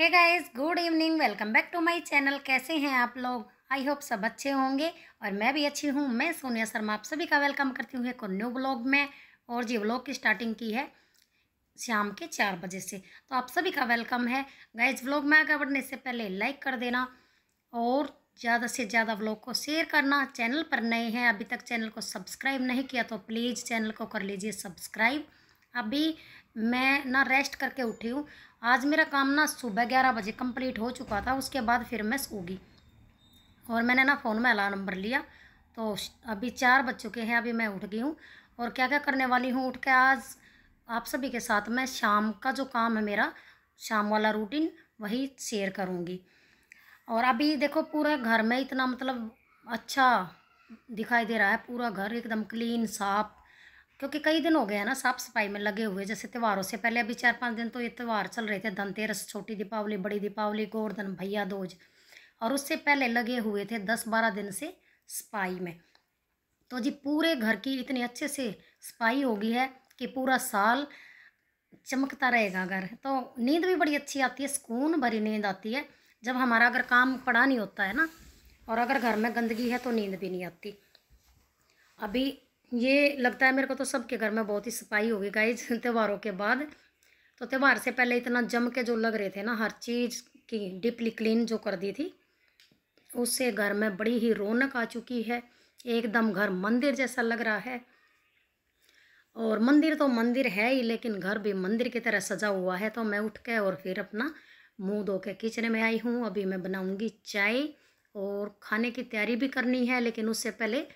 है guys good evening welcome back to my channel कैसे हैं आप लोग आई होप सब अच्छे होंगे और मैं भी अच्छी हूँ मैं सोनिया शर्मा आप सभी का वेलकम करती हूँ एक और न्यू ब्लॉग में और जी ब्लॉग की स्टार्टिंग की है शाम के चार बजे से तो आप सभी का वेलकम है गाइज ब्लॉग में आगे बढ़ने से पहले लाइक कर देना और ज़्यादा से ज़्यादा ब्लॉग को शेयर करना चैनल पर नए हैं अभी तक चैनल को सब्सक्राइब नहीं किया तो प्लीज़ चैनल को कर लीजिए सब्सक्राइब अभी मैं ना रेस्ट करके उठी हूँ आज मेरा काम ना सुबह ग्यारह बजे कंप्लीट हो चुका था उसके बाद फिर मैं सोगी और मैंने ना फ़ोन में अलार्म नंबर लिया तो अभी चार बज चुके हैं अभी मैं उठ गई हूँ और क्या क्या करने वाली हूँ उठ के आज आप सभी के साथ मैं शाम का जो काम है मेरा शाम वाला रूटीन वही शेयर करूँगी और अभी देखो पूरे घर में इतना मतलब अच्छा दिखाई दे रहा है पूरा घर एकदम क्लीन साफ क्योंकि कई दिन हो गए हैं ना साफ सफाई में लगे हुए जैसे त्योहारों से पहले अभी चार पाँच दिन तो ये त्यौहार चल रहे थे धनतेरस छोटी दीपावली बड़ी दीपावली गोवर्धन भैया दोज और उससे पहले लगे हुए थे दस बारह दिन से सफाई में तो जी पूरे घर की इतनी अच्छे से सफाई होगी है कि पूरा साल चमकता रहेगा घर तो नींद भी बड़ी अच्छी आती है सुकून भरी नींद आती है जब हमारा अगर काम पड़ा नहीं होता है ना और अगर घर में गंदगी है तो नींद भी नहीं आती अभी ये लगता है मेरे को तो सबके घर में बहुत ही सफाई होगी गाइज त्योहारों के बाद तो त्यौहार से पहले इतना जम के जो लग रहे थे ना हर चीज़ की डीपली क्लीन जो कर दी थी उससे घर में बड़ी ही रौनक आ चुकी है एकदम घर मंदिर जैसा लग रहा है और मंदिर तो मंदिर है ही लेकिन घर भी मंदिर की तरह सजा हुआ है तो मैं उठ के और फिर अपना मुंह धो के किचन में आई हूँ अभी मैं बनाऊँगी चाय और खाने की तैयारी भी करनी है लेकिन उससे पहले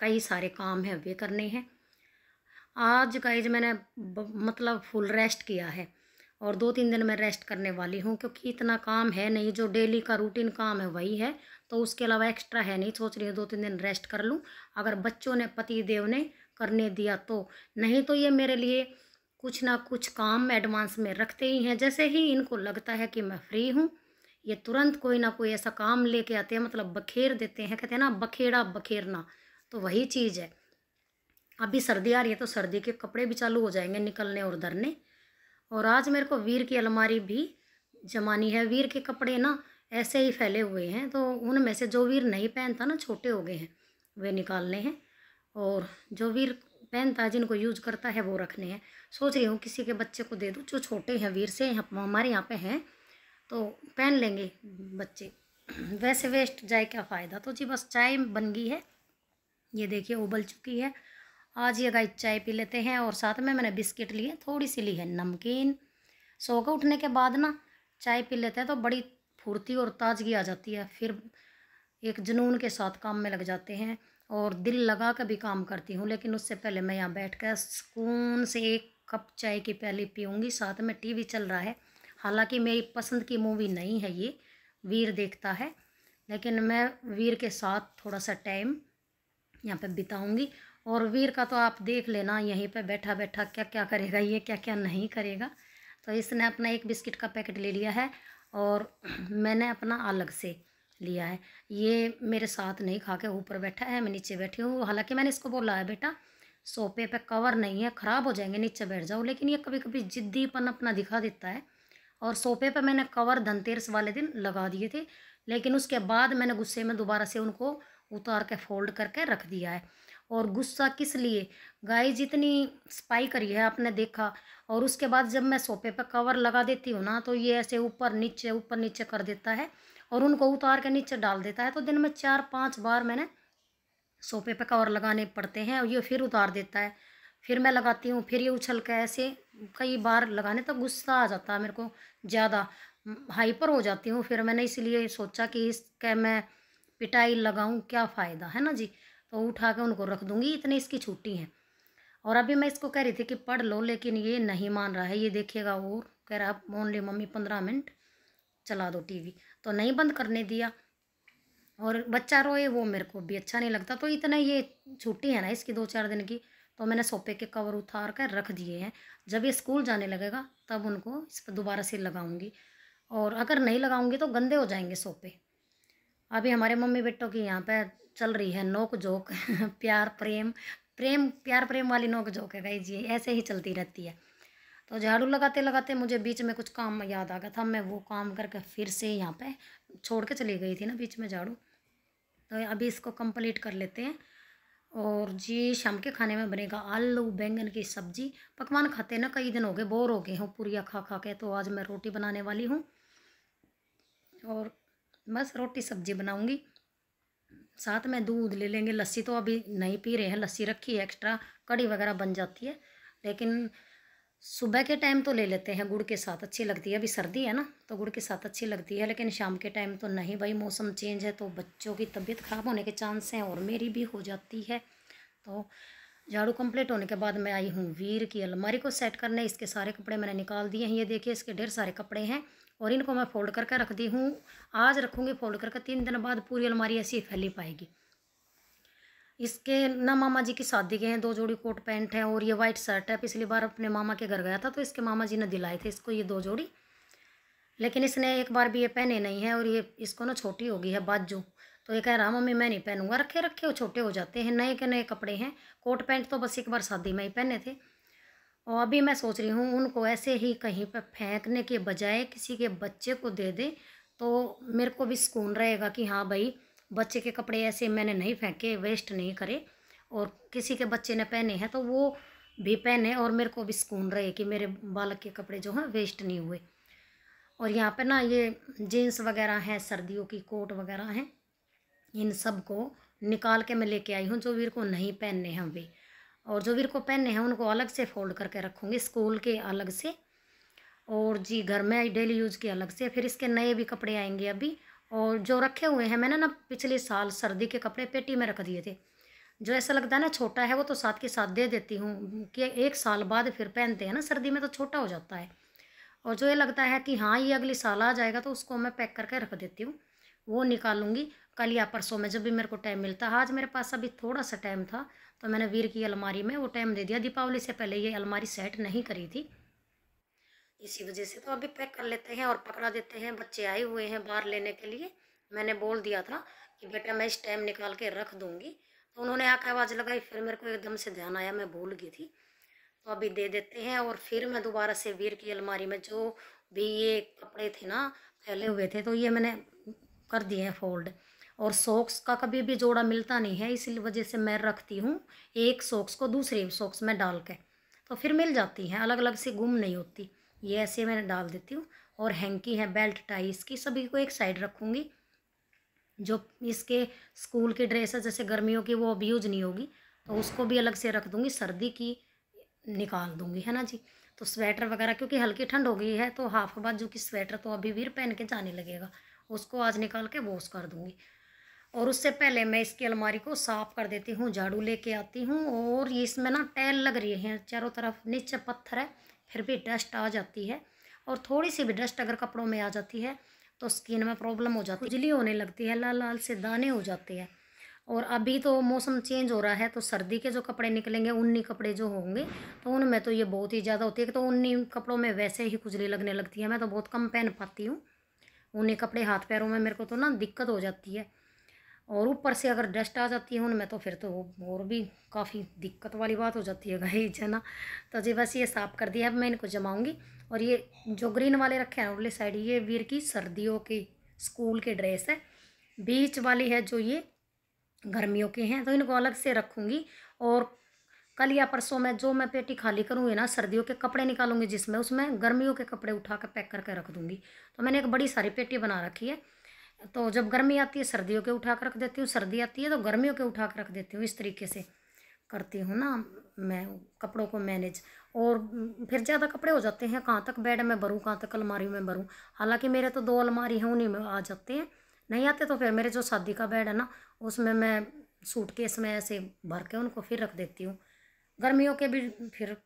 कई सारे काम हैं वे करने हैं आज गाइज मैंने मतलब फुल रेस्ट किया है और दो तीन दिन मैं रेस्ट करने वाली हूँ क्योंकि इतना काम है नहीं जो डेली का रूटीन काम है वही है तो उसके अलावा एक्स्ट्रा है नहीं सोच रही हूँ दो तीन दिन रेस्ट कर लूँ अगर बच्चों ने पति देव ने करने दिया तो नहीं तो ये मेरे लिए कुछ ना कुछ काम एडवांस में रखते ही हैं जैसे ही इनको लगता है कि मैं फ्री हूँ ये तुरंत कोई ना कोई ऐसा काम लेके आते हैं मतलब बखेर देते हैं कहते हैं ना बखेड़ा बखेरना तो वही चीज़ है अभी सर्दी आ रही है तो सर्दी के कपड़े भी चालू हो जाएंगे निकलने और धरने और आज मेरे को वीर की अलमारी भी जमानी है वीर के कपड़े ना ऐसे ही फैले हुए हैं तो उनमें से जो वीर नहीं पहनता ना छोटे हो गए हैं वे निकालने हैं और जो वीर पहनता है जिनको यूज करता है वो रखने हैं सोच रही हूँ किसी के बच्चे को दे दूँ जो छोटे हैं वीर से हमारे यहाँ पे हैं तो पहन लेंगे बच्चे वैसे वेस्ट जाए क्या फ़ायदा तो जी बस चाय बन गई है ये देखिए उबल चुकी है आज ये गाय चाय पी लेते हैं और साथ में मैंने बिस्किट लिए थोड़ी सी ली है नमकीन सो के उठने के बाद ना चाय पी लेते हैं तो बड़ी फुर्ती और ताजगी आ जाती है फिर एक जुनून के साथ काम में लग जाते हैं और दिल लगा कर भी काम करती हूँ लेकिन उससे पहले मैं यहाँ बैठ कर सुकून से एक कप चाय की प्याली पीऊँगी साथ में वी चल रहा है हालाँकि मेरी पसंद की मूवी नहीं है ये वीर देखता है लेकिन मैं वीर के साथ थोड़ा सा टाइम यहाँ पे बिताऊंगी और वीर का तो आप देख लेना यहीं पे बैठा बैठा क्या क्या करेगा ये क्या क्या नहीं करेगा तो इसने अपना एक बिस्किट का पैकेट ले लिया है और मैंने अपना अलग से लिया है ये मेरे साथ नहीं खा के ऊपर बैठा है मैं नीचे बैठी हूँ हालांकि मैंने इसको बोला है बेटा सोफे पे कवर नहीं है ख़राब हो जाएंगे नीचे बैठ जाओ लेकिन ये कभी कभी जिद्दीपन अपना दिखा देता है और सोफे पे मैंने कवर धनतेरस वाले दिन लगा दिए थे लेकिन उसके बाद मैंने गुस्से में दोबारा से उनको उतार के फोल्ड करके रख दिया है और गुस्सा किस लिए गाय जितनी स्पाई करी है आपने देखा और उसके बाद जब मैं सोफे पर कवर लगा देती हूँ ना तो ये ऐसे ऊपर नीचे ऊपर नीचे कर देता है और उनको उतार के नीचे डाल देता है तो दिन में चार पाँच बार मैंने सोफे पर कवर लगाने पड़ते हैं और ये फिर उतार देता है फिर मैं लगाती हूँ फिर ये उछल के ऐसे कई बार लगाने तो गुस्सा आ जाता है मेरे को ज़्यादा हाइपर हो जाती हूँ फिर मैंने इसलिए सोचा कि इसके मैं पिटाई लगाऊँ क्या फ़ायदा है ना जी तो उठा के उनको रख दूंगी इतनी इसकी छुट्टी है और अभी मैं इसको कह रही थी कि पढ़ लो लेकिन ये नहीं मान रहा है ये देखिएगा और कह रहा है ओनली मम्मी पंद्रह मिनट चला दो टीवी तो नहीं बंद करने दिया और बच्चा रोए वो मेरे को भी अच्छा नहीं लगता तो इतना ये छुट्टी है ना इसकी दो चार दिन की तो मैंने सोपे के कवर उतार कर रख दिए हैं जब ये स्कूल जाने लगेगा तब उनको इस पर दोबारा से लगाऊंगी और अगर नहीं लगाऊंगी तो गंदे हो जाएंगे सोपे अभी हमारे मम्मी बेटों की यहाँ पे चल रही है नोक जोक प्यार प्रेम प्रेम प्यार प्रेम वाली नोक जोक है गई जी ऐसे ही चलती रहती है तो झाड़ू लगाते लगाते मुझे बीच में कुछ काम याद आ गया था मैं वो काम करके फिर से यहाँ पे छोड़ के चली गई थी ना बीच में झाड़ू तो अभी इसको कंप्लीट कर लेते हैं और जी शाम के खाने में बनेगा आलू बैंगन की सब्जी पकवान खाते ना कई दिन हो गए बोर हो गए हूँ पूरिया खा खा के तो आज मैं रोटी बनाने वाली हूँ और बस रोटी सब्जी बनाऊंगी साथ में दूध ले लेंगे लस्सी तो अभी नहीं पी रहे हैं लस्सी रखी है एक्स्ट्रा कड़ी वगैरह बन जाती है लेकिन सुबह के टाइम तो ले लेते हैं गुड़ के साथ अच्छी लगती है अभी सर्दी है ना तो गुड़ के साथ अच्छी लगती है लेकिन शाम के टाइम तो नहीं भाई मौसम चेंज है तो बच्चों की तबीयत ख़राब होने के चांस हैं और मेरी भी हो जाती है तो झाड़ू कंप्लीट होने के बाद मैं आई हूँ वीर की अलमारी को सेट करने इसके सारे कपड़े मैंने निकाल दिए हैं ये देखिए इसके ढेर सारे कपड़े हैं और इनको मैं फोल्ड करके रख दी हूँ आज रखूँगी फोल्ड करके तीन दिन बाद पूरी अलमारी ऐसी फैली पाएगी इसके ना मामा जी की शादी के हैं दो जोड़ी कोट पैंट है और ये वाइट शर्ट है पिछली बार अपने मामा के घर गया था तो इसके मामा जी ने दिलाए थे इसको ये दो जोड़ी लेकिन इसने एक बार भी ये पहने नहीं है और ये इसको ना छोटी होगी है बाजू तो ये कह रहा मम्मी मैं नहीं पहनूंगा रखे रखे वो छोटे हो जाते हैं नए के नए कपड़े हैं कोट पैंट तो बस एक बार शादी में ही पहने थे और अभी मैं सोच रही हूँ उनको ऐसे ही कहीं पर फेंकने के बजाय किसी के बच्चे को दे दे तो मेरे को भी सुकून रहेगा कि हाँ भाई बच्चे के कपड़े ऐसे मैंने नहीं फेंके वेस्ट नहीं करे और किसी के बच्चे ने पहने हैं तो वो भी पहने और मेरे को भी सुकून रहे कि मेरे बालक के कपड़े जो हैं वेस्ट नहीं हुए और यहाँ पर ना ये जीन्स वगैरह हैं सर्दियों की कोट वगैरह हैं इन सब को निकाल के मैं लेके आई हूँ जो मेरे को नहीं पहनने हैं वे और जो मेरे को पहने हैं उनको अलग से फोल्ड करके रखूँगी स्कूल के अलग से और जी घर में डेली यूज़ के अलग से फिर इसके नए भी कपड़े आएंगे अभी और जो रखे हुए हैं मैंने ना पिछले साल सर्दी के कपड़े पेटी में रख दिए थे जो ऐसा लगता है ना छोटा है वो तो साथ के साथ दे देती हूँ कि एक साल बाद फिर पहनते हैं ना सर्दी में तो छोटा हो जाता है और जो ये लगता है कि हाँ ये अगले साल आ जाएगा तो उसको मैं पैक करके रख देती हूँ वो निकालूंगी कल या परसों में जब भी मेरे को टाइम मिलता आज मेरे पास अभी थोड़ा सा टाइम था तो मैंने वीर की अलमारी में वो टाइम दे दिया दीपावली से पहले ये अलमारी सेट नहीं करी थी इसी वजह से तो अभी पैक कर लेते हैं और पकड़ा देते हैं बच्चे आए हुए हैं बाहर लेने के लिए मैंने बोल दिया था कि बेटा मैं इस टाइम निकाल के रख दूँगी तो उन्होंने आकर आवाज़ लगाई फिर मेरे को एकदम से ध्यान आया मैं भूल गई थी तो अभी दे देते हैं और फिर मैं दोबारा से वीर की अलमारी में जो भी ये कपड़े थे ना फैले हुए थे तो ये मैंने कर दिए हैं फोल्ड और सॉक्स का कभी भी जोड़ा मिलता नहीं है इसी वजह से मैं रखती हूँ एक सॉक्स को दूसरे सॉक्स में डाल के तो फिर मिल जाती हैं अलग अलग से गुम नहीं होती ये ऐसे मैं डाल देती हूँ और हैंकी है बेल्ट टाई इसकी सभी को एक साइड रखूँगी जो इसके स्कूल की ड्रेस है जैसे गर्मियों की वो अब यूज नहीं होगी तो उसको भी अलग से रख दूँगी सर्दी की निकाल दूँगी है ना जी तो स्वेटर वगैरह क्योंकि हल्की ठंड हो गई है तो हाफ बाद जो कि स्वेटर तो अभी भी पहन के जाने लगेगा उसको आज निकाल के वॉश कर दूँगी और उससे पहले मैं इसकी अलमारी को साफ़ कर देती हूँ झाड़ू लेके आती हूँ और ये इसमें ना टैल लग रही है चारों तरफ नीचे पत्थर है फिर भी डस्ट आ जाती है और थोड़ी सी भी डस्ट अगर कपड़ों में आ जाती है तो स्किन में प्रॉब्लम हो जाती है उजली होने लगती है लाल लाल से दाने हो जाते हैं और अभी तो मौसम चेंज हो रहा है तो सर्दी के जो कपड़े निकलेंगे उन्नी कपड़े जो होंगे तो उनमें तो ये बहुत ही ज़्यादा होती है तो उन्नी कपड़ों में वैसे ही खुजली लगने लगती है मैं तो बहुत कम पहन पाती हूँ उन्नी कपड़े हाथ पैरों में मेरे को तो ना दिक्कत हो जाती है और ऊपर से अगर डस्ट आ जाती है उनमें तो फिर तो और भी काफ़ी दिक्कत वाली बात हो जाती है गाई है ना तो जी बस ये साफ़ कर दिया अब मैं इनको जमाऊंगी और ये जो ग्रीन वाले रखे हैं उर्ली साइड ये वीर की सर्दियों की स्कूल के ड्रेस है बीच वाली है जो ये गर्मियों के हैं तो इनको अलग से रखूँगी और कल या परसों में जो मैं पेटी खाली करूँगी ना सर्दियों के कपड़े निकालूंगी जिसमें उसमें गर्मियों के कपड़े उठा कर पैक करके रख दूँगी तो मैंने एक बड़ी सारी पेटी बना रखी है तो जब गर्मी आती है सर्दियों के उठा कर रख देती हूँ सर्दी आती है तो गर्मियों के उठा कर रख देती हूँ इस तरीके से करती हूँ ना मैं कपड़ों को मैनेज और फिर ज़्यादा कपड़े हो जाते हैं कहाँ तक बेड में भरूँ कहाँ तक अलमारी में भरूँ हालांकि मेरे तो दो अलमारी हैं उन्हीं में आ जाते हैं नहीं आते तो फिर मेरे जो शादी का बेड है ना उसमें मैं सूट केस में ऐसे भर के उनको फिर रख देती हूँ गर्मियों के भी फिर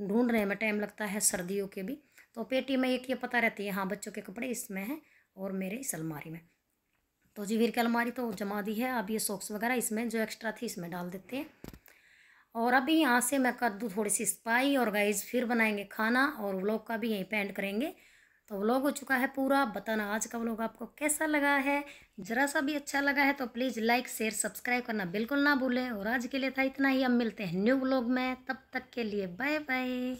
ढूंढने में टाइम लगता है सर्दियों के भी तो पेटी में एक ये पता रहती है हाँ बच्चों के कपड़े इसमें हैं और मेरे इस अलमारी में तो जी वीर की अलमारी तो जमा दी है अब ये सॉक्स वगैरह इसमें जो एक्स्ट्रा थी इसमें डाल देते हैं और अभी यहाँ से मैं कर दूँ थोड़ी सी स्पाई और गाइज फिर बनाएंगे खाना और व्लॉग का भी यहीं पेंट करेंगे तो व्लॉग हो चुका है पूरा बताना आज का व्लॉग आपको कैसा लगा है ज़रा सा भी अच्छा लगा है तो प्लीज़ लाइक शेयर सब्सक्राइब करना बिल्कुल ना भूलें और आज के लिए था इतना ही अब मिलते हैं न्यू व्लॉग में तब तक के लिए बाय बाय